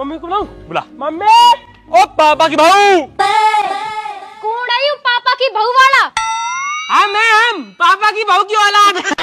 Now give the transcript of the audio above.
mummy को बुलाऊं बुला mummy ओ पापा की बहू कौन आई पापा की बहू वाला हम हाँ, हम पापा की बहू की औलाद